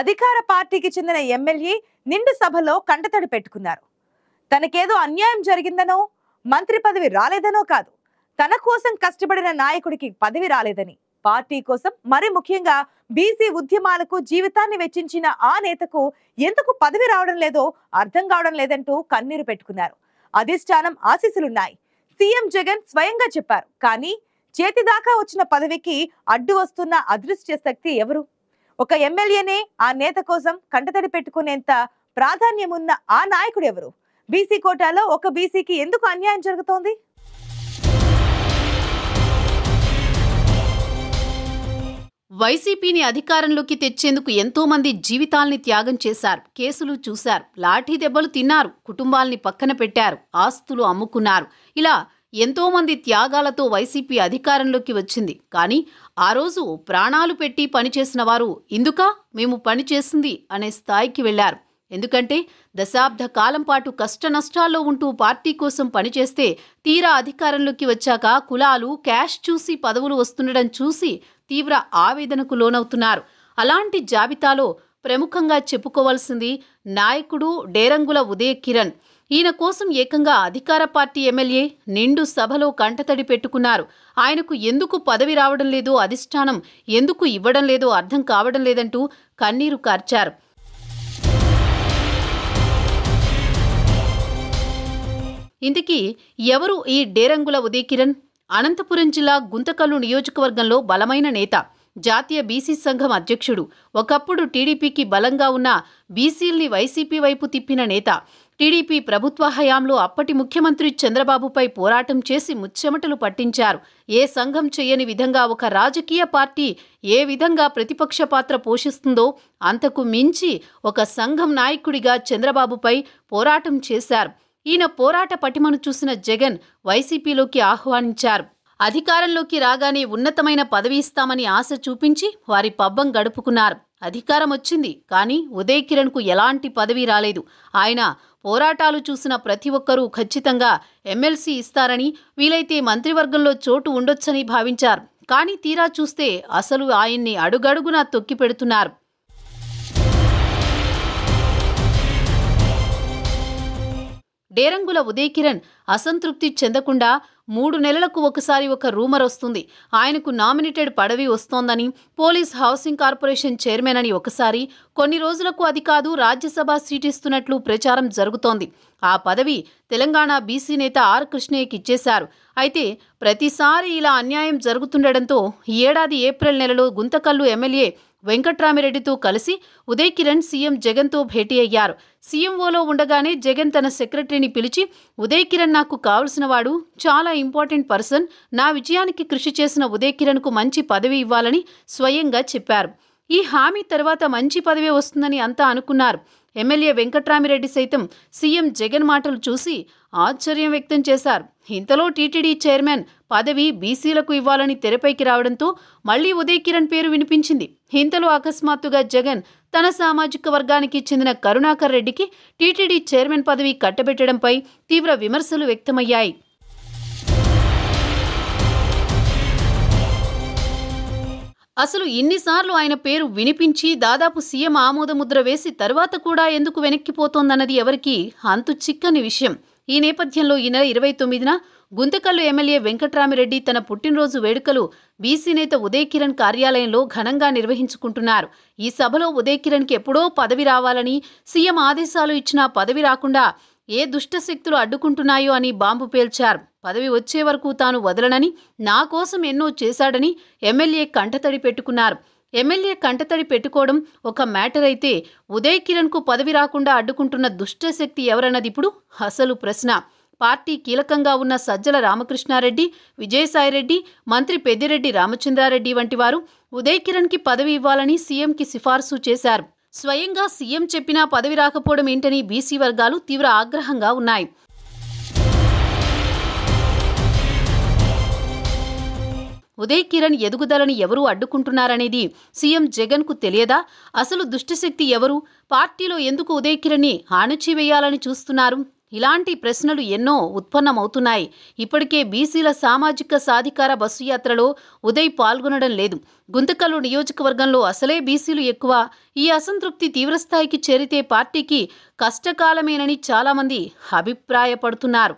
అధికార పార్టీకి చెందిన ఎమ్మెల్యే నిండు సభలో కంటతడి పెట్టుకున్నారు తనకేదో అన్యాయం జరిగిందనో మంత్రి పదవి రాలేదనో కాదు తన కోసం కష్టపడిన నాయకుడికి పదవి రాలేదని పార్టీ కోసం మరి ముఖ్యంగా బీసీ ఉద్యమాలకు జీవితాన్ని వెచ్చించిన ఆ నేతకు ఎందుకు పదవి రావడం లేదో అర్థం కావడం లేదంటూ కన్నీరు పెట్టుకున్నారు అధిష్టానం ఆశీస్సులున్నాయి సీఎం జగన్ స్వయంగా చెప్పారు కానీ చేతిదాకా వచ్చిన పదవికి అడ్డు వస్తున్న అదృశ్య శక్తి ఎవరు ఒక ఎమ్మెల్యేనే ఆ నేత కోసం కంటతడి పెట్టుకునేంత ప్రాధాన్యం ఉన్న ఆ నాయకుడు ఎవరు బీసీ కోటాలో ఒక బీసీకి ఎందుకు అన్యాయం జరుగుతోంది వైసీపీని అధికారంలోకి తెచ్చేందుకు ఎంతో మంది జీవితాల్ని త్యాగం చేశారు కేసులు చూశారు లాఠీ దెబ్బలు తిన్నారు కుటుంబాల్ని పక్కన పెట్టారు ఆస్తులు అమ్ముకున్నారు ఇలా ఎంతోమంది త్యాగాలతో వైసీపీ అధికారంలోకి వచ్చింది కానీ ఆ రోజు ప్రాణాలు పెట్టి పనిచేసిన వారు ఇందుక మేము పనిచేసింది అనే స్థాయికి వెళ్లారు ఎందుకంటే దశాబ్ద కాలం పాటు కష్ట నష్టాల్లో ఉంటూ పార్టీ కోసం పనిచేస్తే తీరా అధికారంలోకి వచ్చాక కులాలు క్యాష్ చూసి పదవులు వస్తుండడం చూసి తీవ్ర ఆవేదనకు లోనవుతున్నారు అలాంటి జాబితాలో ప్రముఖంగా చెప్పుకోవాల్సింది నాయకుడు డేరంగుల ఉదయ కిరణ్ ఈయన కోసం ఏకంగా అధికార పార్టీ ఎమ్మెల్యే నిండు సభలో కంటతడి పెట్టుకున్నారు ఆయనకు ఎందుకు పదవి రావడం లేదో అధిష్టానం ఎందుకు ఇవ్వడం లేదో అర్థం కావడం లేదంటూ కన్నీరు కార్చారు ఇంతకీ ఎవరు ఈ డేరంగుల ఉదయకిరణ్ అనంతపురం జిల్లా గుంతకల్లు నియోజకవర్గంలో బలమైన నేత జాతీయ బీసీ సంఘం అధ్యక్షుడు ఒకప్పుడు టీడీపీకి బలంగా ఉన్న బీసీల్ని వైసీపీ వైపు తిప్పిన నేత టీడీపీ ప్రభుత్వ హయాంలో అప్పటి ముఖ్యమంత్రి చంద్రబాబుపై పోరాటం చేసి ముచ్చెమటలు పట్టించారు ఏ సంఘం చేయని విధంగా ఒక రాజకీయ పార్టీ ఏ విధంగా ప్రతిపక్ష పాత్ర పోషిస్తుందో అంతకు మించి ఒక సంఘం నాయకుడిగా చంద్రబాబుపై పోరాటం చేశారు ఈయన పోరాట పటిమను చూసిన జగన్ వైసీపీలోకి ఆహ్వానించారు అధికారంలోకి రాగానే ఉన్నతమైన పదవి ఇస్తామని ఆశ చూపించి వారి పబ్బం గడుపుకున్నారు అధికారం వచ్చింది కానీ ఉదయ్ కిరణ్కు ఎలాంటి పదవి రాలేదు ఆయన పోరాటాలు చూసిన ప్రతి ఒక్కరూ ఖచ్చితంగా ఎమ్మెల్సీ ఇస్తారని వీలైతే మంత్రివర్గంలో చోటు ఉండొచ్చని భావించారు కానీ తీరా చూస్తే అసలు ఆయన్ని అడుగడుగునా తొక్కి పెడుతున్నారు డేరంగుల ఉదయ్ కిరణ్ అసంతృప్తి చెందకుండా మూడు నెలలకు ఒకసారి ఒక రూమర్ వస్తుంది ఆయనకు నామినేటెడ్ పడవి వస్తోందని పోలీస్ హౌసింగ్ కార్పొరేషన్ చైర్మన్ అని ఒకసారి కొన్ని రోజులకు అది కాదు రాజ్యసభ సీట్ ఇస్తున్నట్లు ప్రచారం జరుగుతోంది ఆ పదవి తెలంగాణ బీసీ నేత ఆర్ కృష్ణయ్యకి ఇచ్చేశారు అయితే ప్రతిసారి ఇలా అన్యాయం జరుగుతుండటంతో ఈ ఏడాది ఏప్రిల్ నెలలో గుంతకల్లు ఎమ్మెల్యే వెంకట్రామిరెడ్డితో కలిసి ఉదయ్ కిరణ్ సీఎం జగన్తో భేటీ అయ్యారు సీఎంఓలో ఉండగానే జగన్ తన సెక్రటరీని పిలిచి ఉదయ్ కిరణ్ నాకు కావలసిన వాడు చాలా ఇంపార్టెంట్ పర్సన్ నా విజయానికి కృషి చేసిన ఉదయ్ కిరణ్కు మంచి పదవి ఇవ్వాలని స్వయంగా చెప్పారు ఈ హామీ తర్వాత మంచి పదవే వస్తుందని అంతా అనుకున్నారు ఎమ్మెల్యే వెంకట్రామిరెడ్డి సైతం సీఎం జగన్ మాటలు చూసి ఆశ్చర్యం వ్యక్తం చేశారు ఇంతలో టీటీడీ చైర్మన్ పదవి బీసీలకు ఇవ్వాలని తెరపైకి రావడంతో మళ్లీ ఉదయ్ కిరణ్ పేరు వినిపించింది ఇంతలో అకస్మాత్తుగా జగన్ తన సామాజిక వర్గానికి చెందిన కరుణాకర్ రెడ్డికి టీటీడీ చైర్మన్ పదవి కట్టబెట్టడంపై తీవ్ర విమర్శలు వ్యక్తమయ్యాయి అసలు ఇన్నిసార్లు ఆయన పేరు వినిపించి దాదాపు సీఎం ఆమోదముద్ర వేసి తర్వాత కూడా ఎందుకు వెనక్కిపోతోందన్నది ఎవరికి అంతు చిక్కని విషయం ఈ నేపథ్యంలో ఈ నెల ఇరవై తొమ్మిదిన గుంతకల్లు ఎమ్మెల్యే వెంకట్రామిరెడ్డి తన పుట్టినరోజు వేడుకలు బీసీ నేత ఉదయ్ కిరణ్ కార్యాలయంలో ఘనంగా నిర్వహించుకుంటున్నారు ఈ సభలో ఉదయ్ కిరణ్కి ఎప్పుడో పదవి రావాలని సీఎం ఆదేశాలు ఇచ్చినా పదవి రాకుండా ఏ దుష్టశక్తులు అడ్డుకుంటున్నాయో అని బాంబు పేల్చారు పదవి వచ్చే వరకు తాను వదలనని నా కోసం ఎన్నో చేశాడని ఎమ్మెల్యే కంటతడి పెట్టుకున్నారు ఎమ్మెల్యే కంటతడి పెట్టుకోవడం ఒక మ్యాటర్ అయితే ఉదయ్ కిరణ్కు పదవి రాకుండా అడ్డుకుంటున్న దుష్టశక్తి ఎవరన్నది ఇప్పుడు అసలు ప్రశ్న పార్టీ కీలకంగా ఉన్న సజ్జల రామకృష్ణారెడ్డి విజయసాయిరెడ్డి మంత్రి పెద్దిరెడ్డి రామచంద్రారెడ్డి వంటి వారు ఉదయ్ కిరణ్కి పదవి ఇవ్వాలని సీఎంకి సిఫార్సు చేశారు స్వయంగా సీఎం చెప్పినా పదవి రాకపోవడం ఏంటని బీసీ వర్గాలు తీవ్ర ఆగ్రహంగా ఉన్నాయి ఉదయ్ కిరణ్ ఎదుగుదలని ఎవరు అడ్డుకుంటున్నారనేది సీఎం జగన్కు తెలియదా అసలు దుష్టశక్తి ఎవరు పార్టీలో ఎందుకు ఉదయ్ కిరణ్ని ఆణిచివేయాలని చూస్తున్నారు ఇలాంటి ప్రశ్నలు ఎన్నో ఉత్పన్నమవుతున్నాయి ఇప్పటికే బీసీల సామాజిక సాధికార బస్సు యాత్రలో ఉదయ్ పాల్గొనడం లేదు గుంతకల్లు నియోజకవర్గంలో అసలే బీసీలు ఎక్కువ ఈ అసంతృప్తి తీవ్రస్థాయికి చేరితే పార్టీకి కష్టకాలమేనని చాలామంది అభిప్రాయపడుతున్నారు